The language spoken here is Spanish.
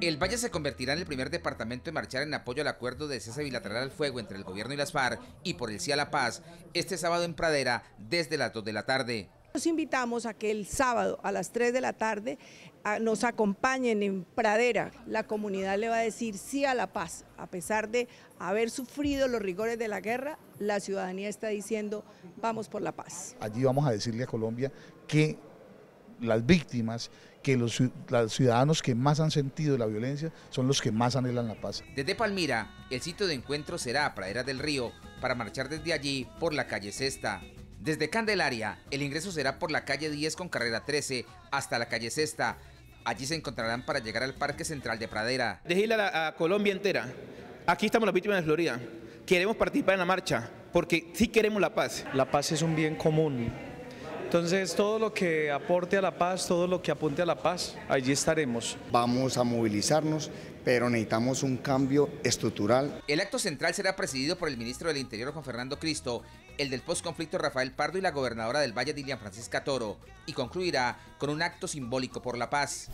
El Valle se convertirá en el primer departamento en marchar en apoyo al acuerdo de cese bilateral al fuego entre el gobierno y las FARC y por el sí a la paz este sábado en Pradera desde las 2 de la tarde. Los invitamos a que el sábado a las 3 de la tarde nos acompañen en Pradera. La comunidad le va a decir sí a la paz. A pesar de haber sufrido los rigores de la guerra, la ciudadanía está diciendo vamos por la paz. Allí vamos a decirle a Colombia que las víctimas que los, ciudadanos que más han sentido la violencia son los que más anhelan la paz. Desde Palmira, el sitio de encuentro será Pradera del Río para marchar desde allí por la calle Cesta Desde Candelaria, el ingreso será por la calle 10 con carrera 13 hasta la calle Cesta Allí se encontrarán para llegar al Parque Central de Pradera. Desde a, a Colombia entera. Aquí estamos las víctimas de Florida. Queremos participar en la marcha porque sí queremos la paz. La paz es un bien común entonces, todo lo que aporte a la paz, todo lo que apunte a la paz, allí estaremos. Vamos a movilizarnos, pero necesitamos un cambio estructural. El acto central será presidido por el ministro del Interior, Juan Fernando Cristo, el del postconflicto, Rafael Pardo, y la gobernadora del Valle, Dilian Francisca Toro, y concluirá con un acto simbólico por la paz.